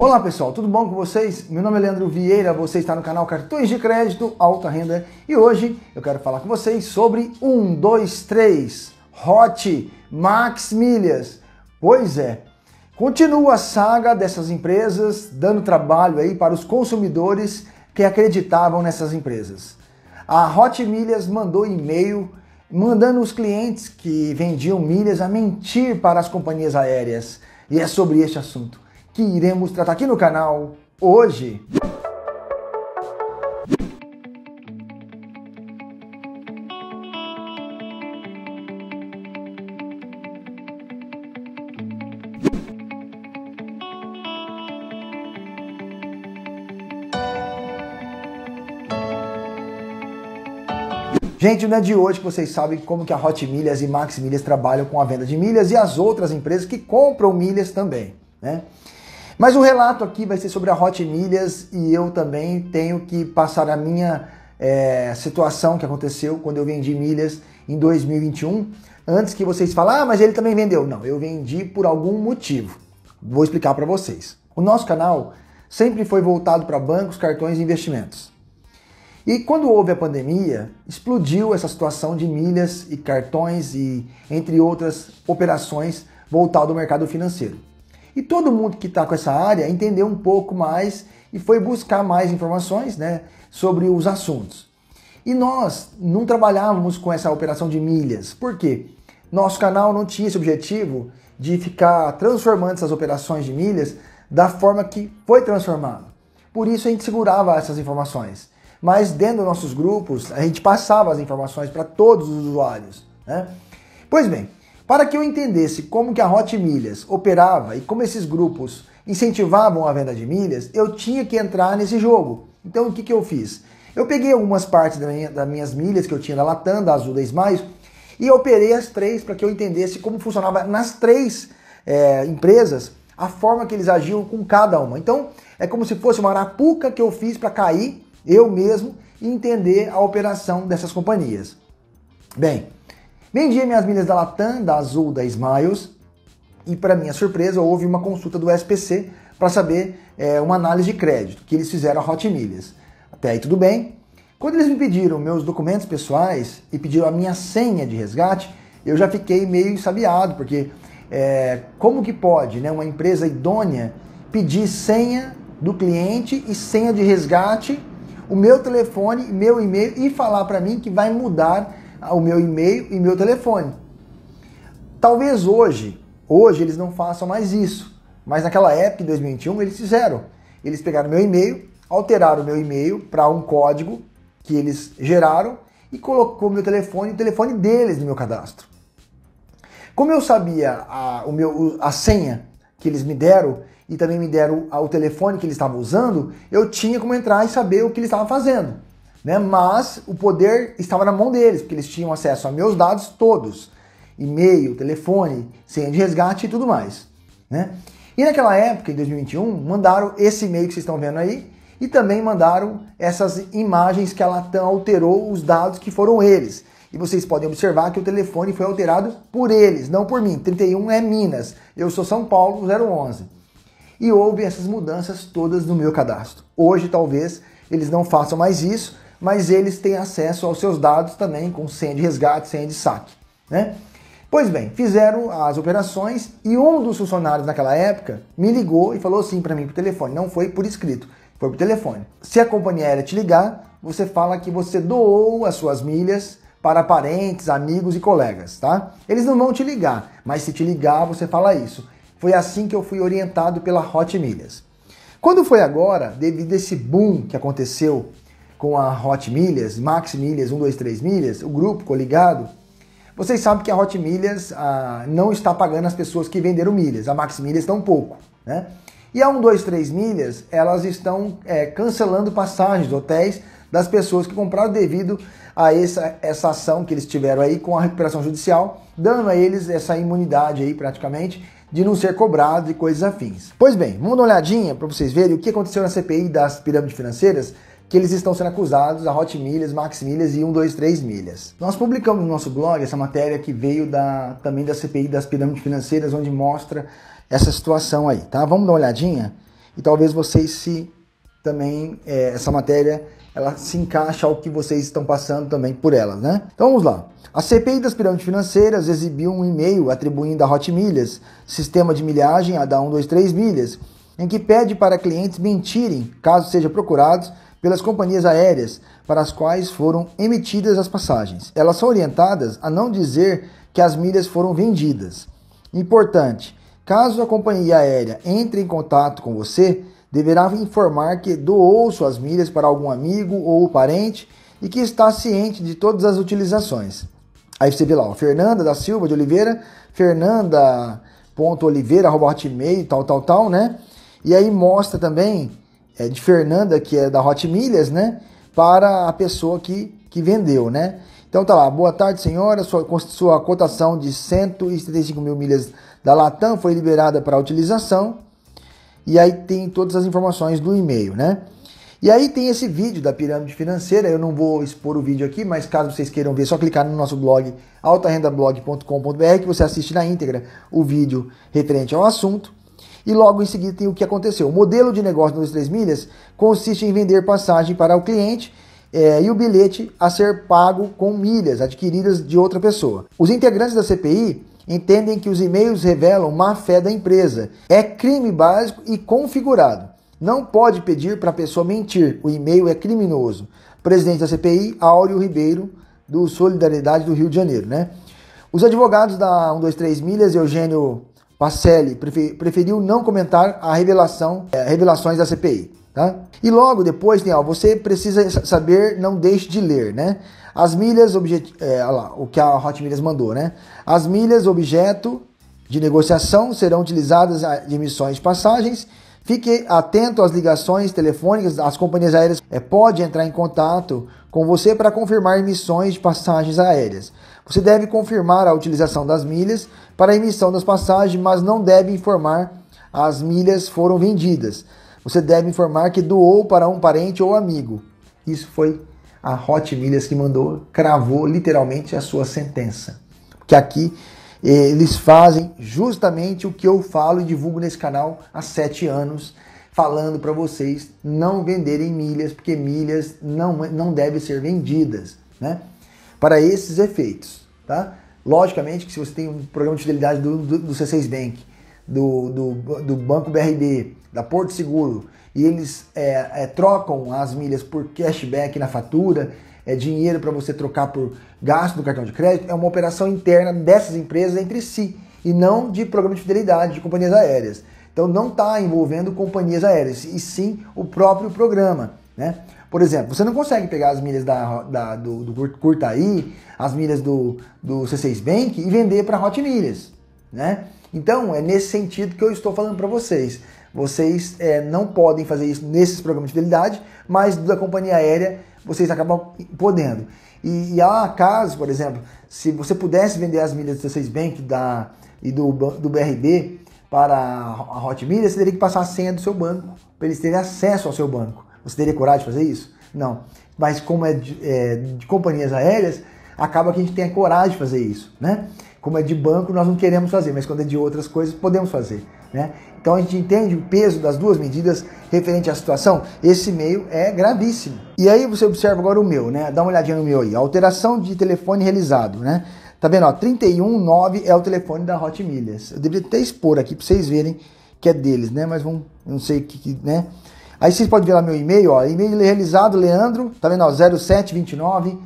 Olá pessoal, tudo bom com vocês? Meu nome é Leandro Vieira, você está no canal Cartões de Crédito Alta Renda e hoje eu quero falar com vocês sobre 1, 2, 3, Hot, Max Milhas. Pois é, continua a saga dessas empresas dando trabalho aí para os consumidores que acreditavam nessas empresas. A Hot Milhas mandou e-mail mandando os clientes que vendiam milhas a mentir para as companhias aéreas e é sobre este assunto que iremos tratar aqui no canal hoje. Gente, não é de hoje que vocês sabem como que a Hot Milhas e Max Milhas trabalham com a venda de milhas e as outras empresas que compram milhas também, né? Mas o relato aqui vai ser sobre a Hot Milhas e eu também tenho que passar a minha é, situação que aconteceu quando eu vendi milhas em 2021. Antes que vocês falem, ah, mas ele também vendeu. Não, eu vendi por algum motivo. Vou explicar para vocês. O nosso canal sempre foi voltado para bancos, cartões e investimentos. E quando houve a pandemia, explodiu essa situação de milhas e cartões e entre outras operações voltado ao mercado financeiro. E todo mundo que está com essa área entendeu um pouco mais e foi buscar mais informações né, sobre os assuntos. E nós não trabalhávamos com essa operação de milhas, por quê? Nosso canal não tinha esse objetivo de ficar transformando essas operações de milhas da forma que foi transformado. Por isso a gente segurava essas informações. Mas dentro dos nossos grupos, a gente passava as informações para todos os usuários. Né? Pois bem, para que eu entendesse como que a Hot Milhas operava e como esses grupos incentivavam a venda de milhas, eu tinha que entrar nesse jogo. Então o que, que eu fiz? Eu peguei algumas partes da minha, das minhas milhas que eu tinha da Latam, da Azul, da Smiles, e operei as três para que eu entendesse como funcionava nas três é, empresas a forma que eles agiam com cada uma. Então é como se fosse uma arapuca que eu fiz para cair eu mesmo e entender a operação dessas companhias. Bem, Vendi minhas milhas da Latam, da Azul, da Smiles e, para minha surpresa, houve uma consulta do SPC para saber é, uma análise de crédito que eles fizeram a Hot Milhas. Até aí tudo bem. Quando eles me pediram meus documentos pessoais e pediram a minha senha de resgate, eu já fiquei meio sabiado, porque é, como que pode né, uma empresa idônea pedir senha do cliente e senha de resgate, o meu telefone, meu e-mail e falar para mim que vai mudar o meu e-mail e meu telefone. Talvez hoje, hoje eles não façam mais isso, mas naquela época, em 2021, eles fizeram. Eles pegaram meu e-mail, alteraram meu e-mail para um código que eles geraram e colocou meu telefone e o telefone deles no meu cadastro. Como eu sabia a, o meu, a senha que eles me deram e também me deram o telefone que eles estavam usando, eu tinha como entrar e saber o que eles estavam fazendo. Né? Mas o poder estava na mão deles, porque eles tinham acesso a meus dados todos: e-mail, telefone, senha de resgate e tudo mais. Né? E naquela época, em 2021, mandaram esse e-mail que vocês estão vendo aí e também mandaram essas imagens que a Latam alterou os dados que foram eles. E vocês podem observar que o telefone foi alterado por eles, não por mim. 31 é Minas, eu sou São Paulo 011. E houve essas mudanças todas no meu cadastro. Hoje talvez eles não façam mais isso, mas eles têm acesso aos seus dados também com senha de resgate, senha de saque. Né? Pois bem, fizeram as operações e um dos funcionários naquela época me ligou e falou assim para mim por telefone, não foi por escrito, foi por telefone. Se a companhia aérea te ligar, você fala que você doou as suas milhas para parentes, amigos e colegas, tá? Eles não vão te ligar, mas se te ligar, você fala isso. Foi assim que eu fui orientado pela Hot Milhas. Quando foi agora, devido a esse boom que aconteceu com a Hot Milhas, Max Milhas 123 Milhas, o grupo coligado, vocês sabem que a Hot Milhas ah, não está pagando as pessoas que venderam milhas, a Max Milhas tão pouco, né? E a 123 Milhas, elas estão é, cancelando passagens, hotéis das pessoas que compraram devido a essa, essa ação que eles tiveram aí com a recuperação judicial, dando a eles essa imunidade aí praticamente de não ser cobrado e coisas afins. Pois bem, vamos dar uma olhadinha para vocês verem o que aconteceu na CPI das pirâmides financeiras que eles estão sendo acusados, a Hot Milhas, Max Milhas e 123 Milhas. Nós publicamos no nosso blog essa matéria que veio da, também da CPI das pirâmides financeiras, onde mostra essa situação aí, tá? Vamos dar uma olhadinha e talvez vocês se também é, essa matéria ela se encaixa ao que vocês estão passando também por elas, né? Então vamos lá. A CPI das pirâmides financeiras exibiu um e-mail atribuindo a Hot Milhas, sistema de milhagem a da 123 milhas, em que pede para clientes mentirem, caso sejam procurados, pelas companhias aéreas para as quais foram emitidas as passagens. Elas são orientadas a não dizer que as milhas foram vendidas. Importante: caso a companhia aérea entre em contato com você, deverá informar que doou suas milhas para algum amigo ou parente e que está ciente de todas as utilizações. Aí você vê lá, ó, Fernanda da Silva de Oliveira, Fernanda.oliveira.hotmail, tal, tal, tal, né? E aí mostra também é, de Fernanda, que é da Hot Milhas, né? Para a pessoa que, que vendeu, né? Então tá lá, boa tarde senhora, sua, sua cotação de 175 mil milhas da Latam foi liberada para utilização. E aí tem todas as informações do e-mail, né? E aí tem esse vídeo da pirâmide financeira, eu não vou expor o vídeo aqui, mas caso vocês queiram ver, é só clicar no nosso blog altarendablog.com.br que você assiste na íntegra o vídeo referente ao assunto. E logo em seguida tem o que aconteceu. O modelo de negócio dos 23 milhas consiste em vender passagem para o cliente é, e o bilhete a ser pago com milhas adquiridas de outra pessoa. Os integrantes da CPI entendem que os e-mails revelam má fé da empresa. É crime básico e configurado. Não pode pedir para a pessoa mentir. O e-mail é criminoso. Presidente da CPI, Áureo Ribeiro, do Solidariedade do Rio de Janeiro, né? Os advogados da 123 Milhas, Eugênio Pacelli preferiu não comentar a revelação, é, revelações da CPI. Tá? E logo depois, né, você precisa saber, não deixe de ler, né? As milhas, objeto, é, lá, o que a Hot Milhas mandou, né? As milhas objeto de negociação serão utilizadas de emissões de passagens. Fique atento às ligações telefônicas, as companhias aéreas é, podem entrar em contato com você para confirmar emissões de passagens aéreas. Você deve confirmar a utilização das milhas para a emissão das passagens, mas não deve informar as milhas foram vendidas. Você deve informar que doou para um parente ou amigo. Isso foi a Hot Milhas que mandou, cravou literalmente a sua sentença. Porque aqui eles fazem justamente o que eu falo e divulgo nesse canal há sete anos, falando para vocês não venderem milhas, porque milhas não, não devem ser vendidas, né? para esses efeitos. Tá? Logicamente que se você tem um programa de fidelidade do, do, do C6 Bank, do, do, do, Banco BRB, da Porto Seguro, e eles é, é, trocam as milhas por cashback na fatura, é dinheiro para você trocar por gasto no cartão de crédito, é uma operação interna dessas empresas entre si, e não de programa de fidelidade de companhias aéreas. Então não está envolvendo companhias aéreas, e sim o próprio programa. Né? Por exemplo, você não consegue pegar as milhas da, da do, do Curtaí, as milhas do, do C6 Bank e vender para Hot Milhas, né? Então, é nesse sentido que eu estou falando para vocês. Vocês é, não podem fazer isso nesses programas de fidelidade, mas da companhia aérea vocês acabam podendo. E, e há casos, por exemplo, se você pudesse vender as milhas do C6 Bank da, e do, do BRB para a Hot Milhas, você teria que passar a senha do seu banco para eles terem acesso ao seu banco. Você teria coragem de fazer isso? Não. Mas como é de, é, de companhias aéreas, acaba que a gente tem a coragem de fazer isso, né? Como é de banco, nós não queremos fazer, mas quando é de outras coisas, podemos fazer, né? Então a gente entende o peso das duas medidas referente à situação. Esse e-mail é gravíssimo. E aí você observa agora o meu, né? Dá uma olhadinha no meu aí. A alteração de telefone realizado, né? Tá vendo? Ó, 319 é o telefone da Hot Milhas. Eu deveria até expor aqui para vocês verem que é deles, né? Mas vão, não sei que, que né? Aí vocês podem ver lá meu e-mail, ó, e-mail realizado, Leandro, tá vendo, ó, 0729,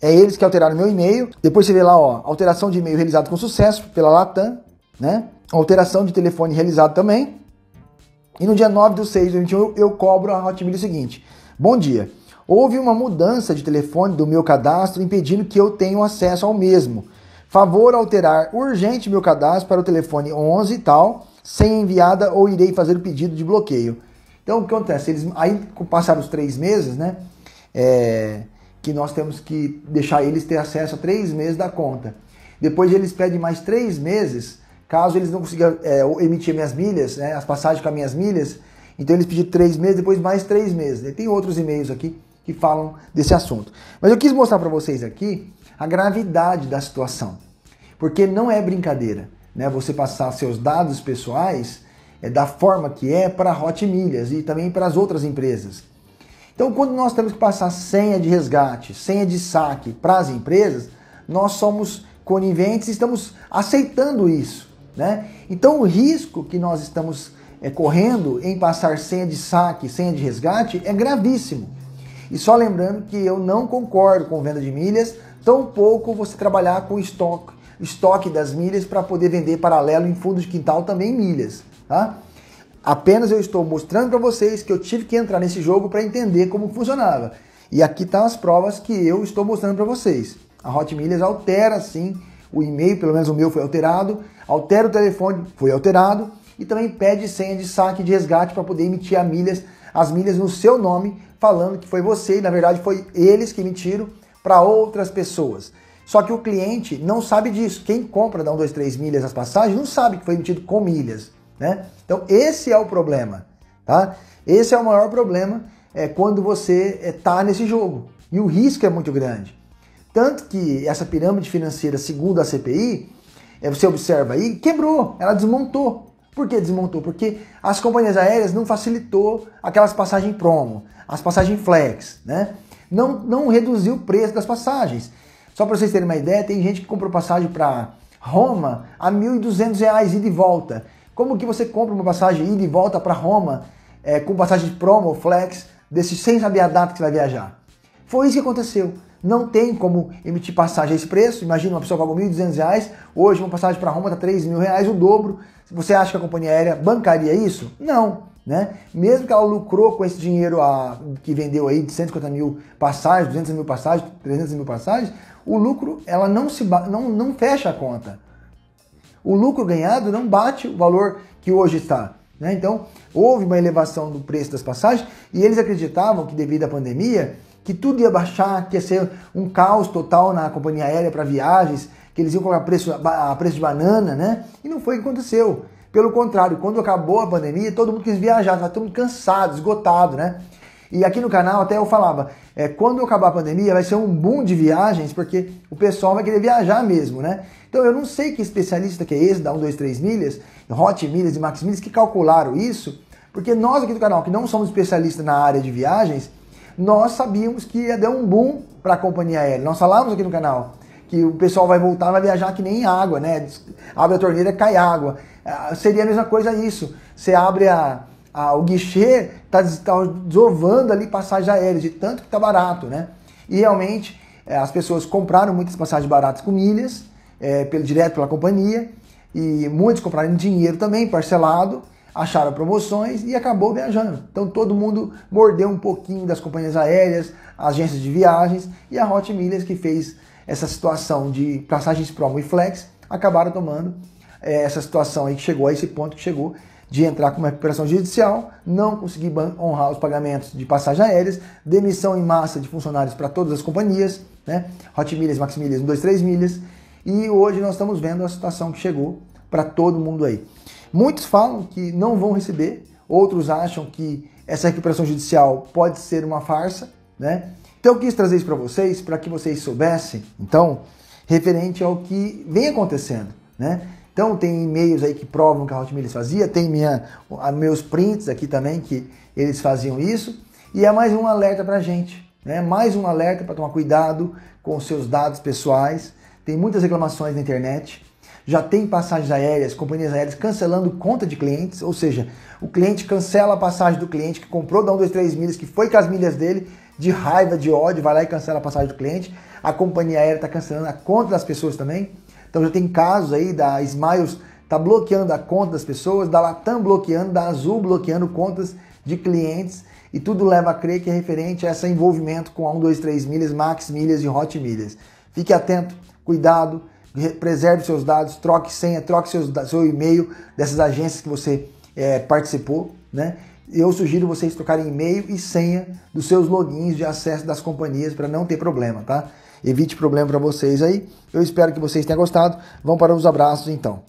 é eles que alteraram meu e-mail. Depois você vê lá, ó, alteração de e-mail realizado com sucesso pela Latam, né? Alteração de telefone realizado também. E no dia 9 do 6 de 21 eu cobro a Hotmail o seguinte: Bom dia. Houve uma mudança de telefone do meu cadastro impedindo que eu tenha acesso ao mesmo. Favor alterar urgente meu cadastro para o telefone 11 e tal, sem enviada ou irei fazer o pedido de bloqueio. Então o que acontece? Eles, aí passaram os três meses, né? É, que nós temos que deixar eles ter acesso a três meses da conta. Depois eles pedem mais três meses, caso eles não consigam é, emitir minhas milhas, né, as passagens com as minhas milhas. Então eles pediram três meses, depois mais três meses. Tem outros e-mails aqui que falam desse assunto. Mas eu quis mostrar para vocês aqui a gravidade da situação, porque não é brincadeira, né? Você passar seus dados pessoais é da forma que é para a Hot Milhas e também para as outras empresas. Então, quando nós temos que passar senha de resgate, senha de saque para as empresas, nós somos coniventes e estamos aceitando isso. Né? Então, o risco que nós estamos é, correndo em passar senha de saque, senha de resgate, é gravíssimo. E só lembrando que eu não concordo com venda de milhas, tampouco você trabalhar com estoque, estoque das milhas para poder vender paralelo em fundo de quintal também milhas tá? Apenas eu estou mostrando para vocês que eu tive que entrar nesse jogo para entender como funcionava. E aqui estão tá as provas que eu estou mostrando para vocês. A Hot Milhas altera sim o e-mail, pelo menos o meu foi alterado, altera o telefone, foi alterado, e também pede senha de saque de resgate para poder emitir a milhas, as milhas no seu nome, falando que foi você, e na verdade foi eles que emitiram para outras pessoas. Só que o cliente não sabe disso. Quem compra da 3 milhas as passagens não sabe que foi emitido com milhas né? Então esse é o problema, tá? Esse é o maior problema é quando você está é, nesse jogo e o risco é muito grande. Tanto que essa pirâmide financeira, segundo a CPI, é, você observa aí, quebrou, ela desmontou. Por que desmontou? Porque as companhias aéreas não facilitou aquelas passagens promo, as passagens flex, né? Não, não reduziu o preço das passagens. Só para vocês terem uma ideia, tem gente que comprou passagem para Roma a R$ 1.200 e de volta. Como que você compra uma passagem ida e volta para Roma é, com passagem de promo, flex, desse sem saber a data que você vai viajar? Foi isso que aconteceu. Não tem como emitir passagem a esse preço. Imagina uma pessoa pagou R$ reais. hoje uma passagem para Roma está R$ reais, o dobro. Você acha que a companhia aérea bancaria isso? Não. Né? Mesmo que ela lucrou com esse dinheiro a, que vendeu aí de 150 mil passagens, 200 mil passagens, 300 mil passagens, o lucro ela não se não, não fecha a conta o lucro ganhado não bate o valor que hoje está. Né? Então, houve uma elevação do preço das passagens e eles acreditavam que, devido à pandemia, que tudo ia baixar, que ia ser um caos total na companhia aérea para viagens, que eles iam colocar preço, a preço de banana, né? E não foi o que aconteceu. Pelo contrário, quando acabou a pandemia, todo mundo quis viajar, estava todo mundo cansado, esgotado, né? E aqui no canal até eu falava, é, quando acabar a pandemia vai ser um boom de viagens, porque o pessoal vai querer viajar mesmo, né? Então eu não sei que especialista que é esse, da 1, 2, 3 milhas, Hot Milhas e Max Milhas, que calcularam isso, porque nós aqui do canal, que não somos especialistas na área de viagens, nós sabíamos que ia dar um boom para a companhia aérea. Nós falávamos aqui no canal que o pessoal vai voltar, vai viajar que nem água, né? Abre a torneira, cai água. Ah, seria a mesma coisa isso. Você abre a, ah, o guichê está tá desovando ali passagens aéreas de tanto que está barato, né? E realmente eh, as pessoas compraram muitas passagens baratas com milhas, é, pelo, direto pela companhia, e muitos compraram dinheiro também, parcelado, acharam promoções e acabou viajando. Então todo mundo mordeu um pouquinho das companhias aéreas, agências de viagens e a Hot Milhas que fez essa situação de passagens promo e flex acabaram tomando é, essa situação aí que chegou a esse ponto que chegou de entrar com uma recuperação judicial, não conseguir honrar os pagamentos de passagens aéreas, demissão em massa de funcionários para todas as companhias, né? Hot Milhas, Max Milhas, 1, 2, 3 Milhas. E hoje nós estamos vendo a situação que chegou para todo mundo aí. Muitos falam que não vão receber, outros acham que essa recuperação judicial pode ser uma farsa, né? Então eu quis trazer isso para vocês, para que vocês soubessem, então, referente ao que vem acontecendo, né? Então tem e-mails aí que provam que a Hotmail eles fazia, tem minha, meus prints aqui também que eles faziam isso. E é mais um alerta para a gente, né? Mais um alerta para tomar cuidado com os seus dados pessoais. Tem muitas reclamações na internet. Já tem passagens aéreas, companhias aéreas cancelando conta de clientes, ou seja, o cliente cancela a passagem do cliente que comprou da 1, 2, 3 milhas, que foi com as milhas dele, de raiva, de ódio, vai lá e cancela a passagem do cliente. A companhia aérea está cancelando a conta das pessoas também. Então já tem casos aí da Smiles tá bloqueando a conta das pessoas, da Latam bloqueando, da Azul bloqueando contas de clientes e tudo leva a crer que é referente a esse envolvimento com a 1, 2, 3 milhas, Max milhas e Hot milhas. Fique atento, cuidado, preserve seus dados, troque senha, troque seus, seu e-mail dessas agências que você é, participou, né? Eu sugiro vocês trocarem e-mail e senha dos seus logins de acesso das companhias para não ter problema, tá? Evite problema para vocês aí. Eu espero que vocês tenham gostado. Vamos para os abraços então.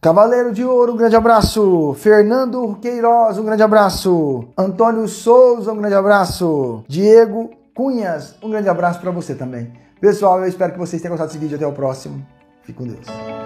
Cavaleiro de Ouro, um grande abraço. Fernando Queiroz, um grande abraço. Antônio Souza, um grande abraço. Diego Cunhas, um grande abraço para você também. Pessoal, eu espero que vocês tenham gostado desse vídeo. Até o próximo. Fique com Deus.